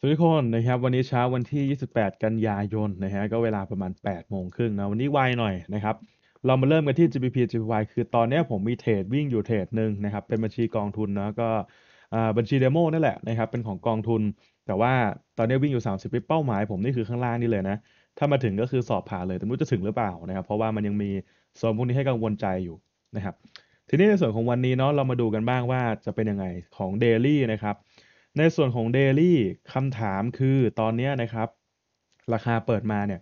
สวัสดีทุกคนนะครับวันนี้เช้าวันที่ 28 กันยายนนะฮะก็เวลาประมาณ 8 โมงครึ่งนะวันนี้ไวหน่อยนะครับเรามาเริ่มกันที่ GBP GPY คือตอนนี้ผมมีเทรดวิ่งอยู่เทรดหนึ่งนะครับเป็นบัญชีกองทุนนะก็บัญชีเดโมนั่นแหละนะครับเป็นของกองทุน แต่ว่าตอนนี้วิ่งอยู่ 30ปิบเป้าหมายผมนี่คือข้างล่างนี่เลยนะถ้ามาถึงก็คือสอบผ่านเลยแต่ไม่รู้จะถึงหรือเปล่านะครับเพราะว่ามันยังมีโซนพวกนี้ให้กังวลใจอยู่นะครับทีนี้ในส่วนของวันนี้เนาะเรามาดูกันบ้างว่าจะเป็นยังไงของเดลี่นะครับในส่วนของ Daily คำถามคือตอนนี้นะครับราคาเปิดมาเนี่ย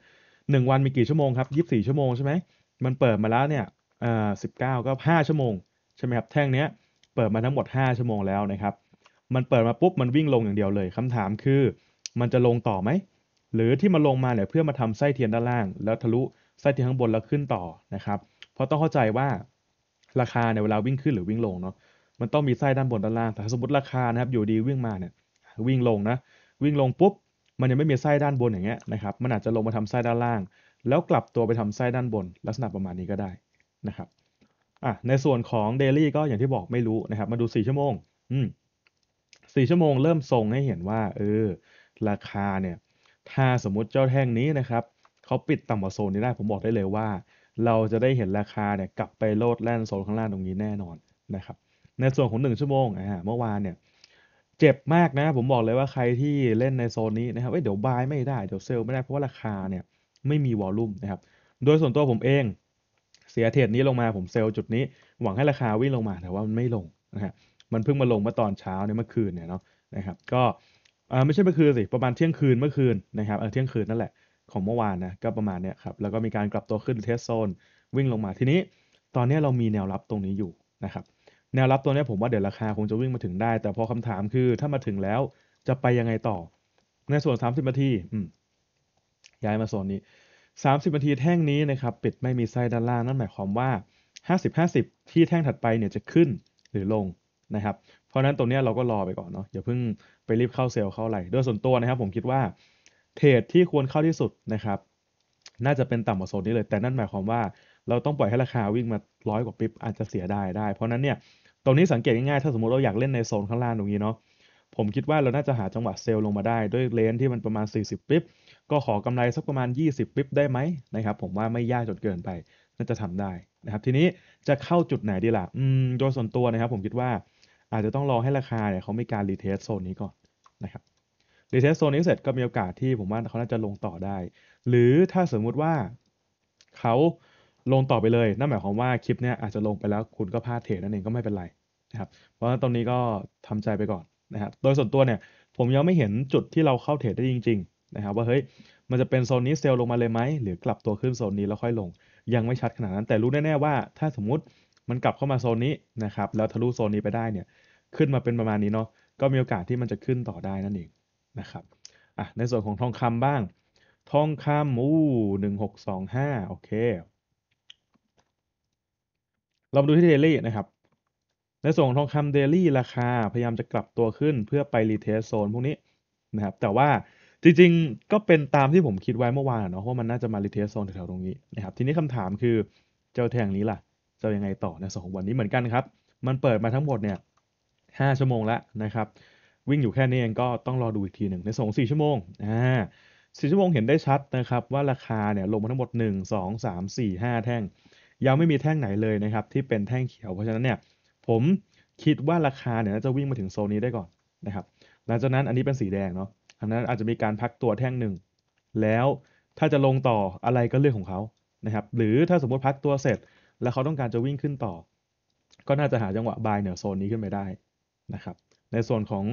หนึ่งวันมีกี่ชั่วโมงครับยี่สี่ชั่วโมงใช่ไหมมันเปิดมาแล้วเนี่ยอ่าสิบเก้าก็ห้าชั่วโมงใช่ไหมครับแท่งเนี้ยเปิดมาทั้งหมดห้าชั่วโมงแล้วนะครับมันเปิดมาปุ๊บมันวิ่งลงอย่างเดียวเลย คำถามคือมันจะลงต่อไหม หรือที่มันลงมาเนี่ย เพื่อมาทำไส้เทียนด้านล่างแล้วทะลุไส้เทียนข้างบนแล้วขึ้นต่อนะครับ เพราะต้องเข้าใจว่าราคาในเวลาวิ่งขึ้นหรือวิ่งลงเนาะมันต้องมีไส้ด้านบนด้านล่าง แต่สมมติราคานะครับ อยู่ดีวิ่งมาเนี่ย วิ่งลงนะ วิ่งลงปุ๊บ มันยังไม่มีไส้ด้านบนอย่างเงี้ยนะครับ มันอาจจะลงมาทำไส้ด้านล่าง แล้วกลับตัวไปทำไส้ด้านบน ลักษณะประมาณนี้ก็ได้นะครับอ่ะในส่วนของเดลี่ก็อย่างที่บอกไม่รู้นะครับ มาดู 4ชั่วโมงอืมสี่ชั่วโมงเริ่มทรงให้เห็นว่า เออราคาเนี่ย ถ้าสมมติเจ้าแท่งนี้นะครับ เขาปิดต่ำกว่าโซนนี้ได้ ผมบอกได้เลยว่า เราจะได้เห็นราคาเนี่ย กลับไปโลดแล่นโซนข้างล่างตรงนี้แน่นอนนะครับในส่วนของ1 ชั่วโมงอ่าเมื่อวานเนี่ย เจ็บมากนะ ผมบอกเลยว่าใครที่เล่นในโซนนี้นะครับเเดี๋ยวบายไม่ได้เดี๋ยวเซลล์ไม่ได้เพราะว่าราคาเนี่ยไม่มีวอลลุ่มนะครับ โดยส่วนตัวผมเองเสียเทรดนี้ลงมาผมเซลล์จุดนี้หวังให้ราคาวิ่งลงมาแต่ว่ามันไม่ลงนะฮะมันเพิ่งมาลงเมื่อตอนเช้าเนี่ยเมื่อคืนเนี่ยเนาะนะครับ ก็ไม่ใช่เมื่อคืนสิประมาณเที่ยงคืนเมื่อคืนนะครับเที่ยงคืนนั่นแหละของเมื่อวานนะก็ประมาณเนี้ยครับแล้วก็มีการกลับตัวขึ้นเทสโซน วิ่งลงมาทีนี้ ตอนนี้เรามีแนวรับตรงนี้อยู่นะครับแนวรับตัวนี้ผมว่าเดี๋ยวราคาคงจะวิ่งมาถึงได้ แต่พอคำถามคือถ้ามาถึงแล้วจะไปยังไงต่อ ในส่วน 30นาทีอย้ายมาโซนนี้ 30นาทีแท่งนี้นะครับปิดไม่มีไส้ด้านล่างนั่นหมายความว่า 50-50 ที่แท่งถัดไปเนี่ยจะขึ้นหรือลงนะครับ เพราะนั้นตรงนี้เราก็รอไปก่อนเนาะอย่าเพิ่งไปรีบเข้าเซลล์เข้าอะไรโดยส่วนตัวนะครับผมคิดว่าเทรดที่ควรเข้าที่สุดนะครับ น่าจะเป็นต่ำกว่าโซนนี้เลย แต่นั่นหมายความว่า เราต้องปล่อยให้ราคาวิ่งมาร้อยกว่าปิ๊บอาจจะเสียได้ได้เพราะนั้นเนี่ยตรงนี้สังเกตง่ายๆ ถ้าสมมติเราอยากเล่นในโซนข้างล่างตรงนี้เนาะผมคิดว่าเราน่าจะหาจังหวะเซลล์ลงมาได้ด้วยเลนที่มันประมาณ 40ปิ๊บก็ขอกำไรสักประมาณ 20 ปิ๊บได้ไหมนะครับผมว่าไม่ยากจนเกินไป น่าจะทำได้นะครับ ทีนี้จะเข้าจุดไหนดีละ่ะอืมโดยส่วนตัวนะครับ ผมคิดว่าอาจจะต้องรอให้ราคาเนี่ยเขามีการรีเทสโซนนี้ก่อนนะครับรีเทสโซนนี้เสร็จก็มีโอกาสที่ ผมว่าเขาน่าจะลงต่อได้ หรือถ้าสมมุติว่าเขาลงต่อไปเลยนั่นหมายความว่าคลิปเนี้ยอาจจะลงไปแล้ว คุณก็พลาดเทรดนั่นเองก็ไม่เป็นไรนะครับ เพราะตอนนี้ก็ทำใจไปก่อนนะครับโดยส่วนตัวเนี่ยผมยังไม่เห็นจุดที่เราเข้าเทรดได้จริงๆนะครับว่าเฮ้ยมันจะเป็นโซนนี้เซลล์ลงมาเลยไหมหรือกลับตัวขึ้นโซนนี้แล้วค่อยลง ยังไม่ชัดขนาดนั้นแต่รู้แน่ๆว่าถ้าสมมติมันกลับเข้ามาโซนนี้นะครับแล้วทะลุโซนนี้ไปได้เนี่ยขึ้นมาเป็นประมาณนี้เนาะก็มีโอกาสที่มันจะขึ้นต่อได้นั่นเองนะครับอ่ะในส่วนของทองคำบ้างทองคำอู้หนึ่งหกสองห้าโอเคเรามาดูที่เดลี่นะครับ ในส่วนงทองคำเดลี่ราคาพยายามจะกลับตัวขึ้นเพื่อไปรีเทสโซนพวกนี้ นะครับ แต่ว่าจริง ๆ ก็เป็นตามที่ผมคิดไว้เมื่อวานเนาะว่ามันน่าจะมารีเทสโซนแถวๆตรงนี้นะครับทีนี้คำถามคือเจ้าแทงนี้ล่ะ จะยังไงต่อในสองวันนี้เหมือนกันครับ มันเปิดมาทั้งหมดเนี่ยห้าชั่วโมงแล้วนะครับ วิ่งอยู่แค่นี้เองก็ต้องรอดูอีกทีหนึ่งในสองสี่ชั่วโมงอ่าสี่ชั่วโมงเห็นได้ชัดนะครับ ว่าราคาเนี่ยลงมาทั้งหมดหนึ่งสองสามี่ห้าแท่งยังไม่มีแท่งไหนเลยนะครับที่เป็นแท่งเขียวเพราะฉะนั้นเนี่ยผมคิดว่าราคาเนี่ยจะวิ่งมาถึงโซนนี้ได้ก่อนนะครับ หลังจากนั้นอันนี้เป็นสีแดงเนาะอันนั้นอาจจะมีการพักตัวแท่งหนึ่ง แล้วถ้าจะลงต่ออะไรก็เรื่องของเขานะครับหรือถ้าสมมติพักตัวเสร็จ แล้วเขาต้องการจะวิ่งขึ้นต่อ ก็น่าจะหาจังหวะบายเหนือโซนนี้ขึ้นไปได้นะครับในส่วนของ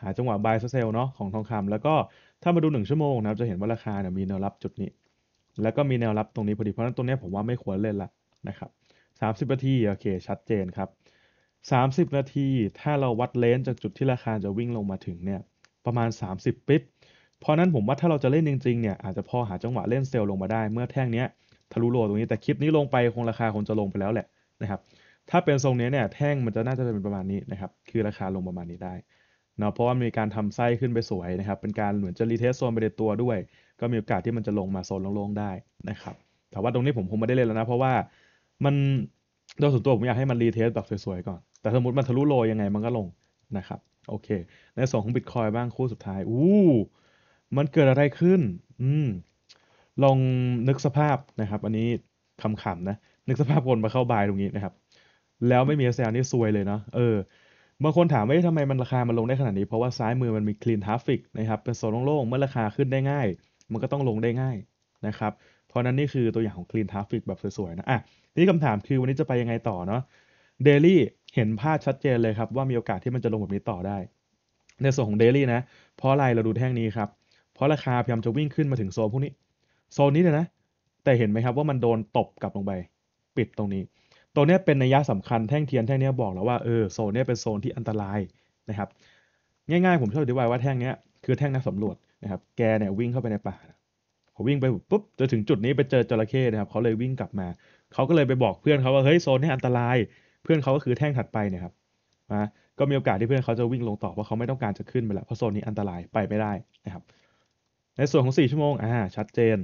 หาจังหวะบายเซลเนาะของทองคำ แล้วก็ถ้ามาดู1ชั่วโมงนะครับจะเห็นว่าราคาเนี่ยมีแนวรับจุดนี้ แล้วก็มีแนวรับตรงนี้พอดีเพราะนั้นตรงนี้ผมว่าไม่ควรเล่นละนะครับ 30 นาที โอเค ชัดเจนครับ 30 นาที ถ้าเราวัดเลนจากจุดที่ราคาจะวิ่งลงมาถึงเนี่ย ประมาณ 30ปิ๊บเพราะนั้นผมว่าถ้าเราจะเล่นจริงๆ เนี่ย อาจจะพอหาจังหวะเล่นเซลล์ลงมาได้ เมื่อแท่งเนี้ยทะลุโลตรงนี้แต่คลิปนี้ลงไป คงราคาคงจะลงไปแล้วแหละนะครับ ถ้าเป็นทรงนี้เนี่ยแท่งมันจะน่าจะเป็นประมาณนี้นะครับ คือราคาลงประมาณนี้ได้ เนาะเพราะว่ามีการทำไส้ขึ้นไปสวยนะครับ เป็นการเหมือนจะรีเทสโซนไปในตัวด้วย ก็มีโอกาสที่มันจะลงมาโซนโล่งๆได้นะครับ แต่ว่าตรงนี้ผมคงไม่ได้เล่นแล้วนะเพราะว่ามันโดยส่วนตัวผมอยากให้มันรีเทสแบบสวย ๆ ก่อน แต่สมมติมันทะลุโลยังไงมันก็ลงนะครับ โอเค ในส่วนของบิตคอยบ้างคู่สุดท้ายอู้มันเกิดอะไรขึ้น อืมลองนึกสภาพนะครับ อันนี้คำๆนะนึกสภาพคนมาเข้าบายตรงนี้นะครับ แล้วไม่มีเซลนี่ซวยเลยเนาะเออบางคนถามว่าทำไมมันราคา มันลงได้ขนาดนี้เพราะว่าซ้ายมือมันมีคลีนทราฟิกนะครับ เป็นโซนโล่งๆเมื่อราคาขึ้นได้ง่าย มันก็ต้องลงได้ง่ายนะครับพราะนั้นนี่คือตัวอย่างของ Clean Traffic แบบสวย ๆ นะอ่ะนี่คำถามคือวันนี้จะไปยังไงต่อเนาะ Daily เห็นภาพชัดเจนเลยครับว่ามีโอกาสที่มันจะลงแบบนี้ต่อได้ ในส่วนของ Daily นะ เพราะอะไรเราดูแท่งนี้ครับ เพราะราคาพยายามจะวิ่งขึ้นมาถึงโซนพวกนี้ โซนนี้เลยนะ แต่เห็นไหมครับว่ามันโดนตบกลับลงไป ปิดตรงนี้ ตัวนี้เป็นนัยยะสำคัญแท่งเทียนแท่งนี้บอกแล้วว่าเออโซนนี้เป็นโซนที่อันตรายนะครับ ง่ายๆผมชอบอธิบายว่าแท่งนี้คือแท่งนักสำรวจนะครับ แกเนี่ยวิ่งเข้าไปในป่าผมวิ่งไปปุ๊บจะถึงจุดนี้ไปเจอจระเข้นะครับเขาเลยวิ่งกลับมาเขาก็เลยไปบอกเพื่อนเขาว่าเฮ้ยโซนนี้อันตราย เพื่อนเขาก็คือแท่งถัดไปเนี่ยครับนะก็มีโอกาสที่เพื่อนเขาจะวิ่งลงต่อเพราะเขาไม่ต้องการจะขึ้นไปแล้วเพราะโซนนี้อันตรายไปไม่ได้นะครับ ในส่วนของ4ชั่วโมงอ่าชัดเจน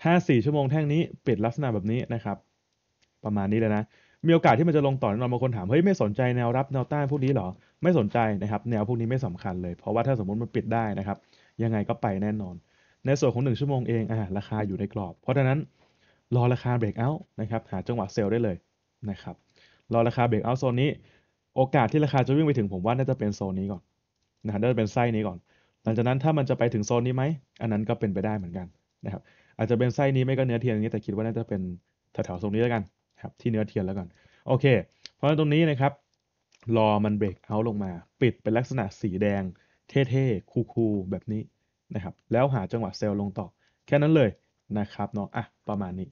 ถ้า 4 ชั่วโมงแท่งนี้ปิดลักษณะแบบนี้นะครับ ประมาณนี้เลยนะ มีโอกาสที่มันจะลงต่อแน่นอนบางคนถามเฮ้ยไม่สนใจแนวรับแนวต้านพวกนี้หรอไม่สนใจนะครับ แนวพวกนี้ไม่สำคัญเลย เพราะว่าถ้าสมมติมันปิดได้นะครับ ยังไงก็ไปแน่นอนในส่วนของ 1 ชั่วโมงเองอ่าราคาอยู่ในกรอบ เพราะฉะนั้น รอราคาเบรกเอาท์นะครับหาจังหวะเซลล์ได้เลยนะครับรอราคาเบรกเอาท์โซนนี้ โอกาสที่ราคาจะวิ่งไปถึงผมว่าน่าจะเป็นโซนนี้ก่อนนะฮะน่าจะเป็นไส้นี้ก่อน หลังจากนั้นถ้ามันจะไปถึงโซนนี้ไหม อันนั้นก็เป็นไปได้เหมือนกันนะครับอาจจะเป็นไส้นี้ ไม่ก็เนื้อเทียนนี้แต่คิดว่าน่าจะเป็นแถวๆตรงนี้แล้วกันครับที่เนื้อเทียนแล้วกันโอเค เพราะฉะนั้นตรงนี้นะครับ รอมันเบรกเอา ลงมา ปิดเป็นลักษณะสีแดง เท่ๆคูลๆแบบนี้นะครับแล้วหาจังหวะเซลล์ลงต่อแค่นั้นเลยนะครับเนาะอ่ะประมาณนี้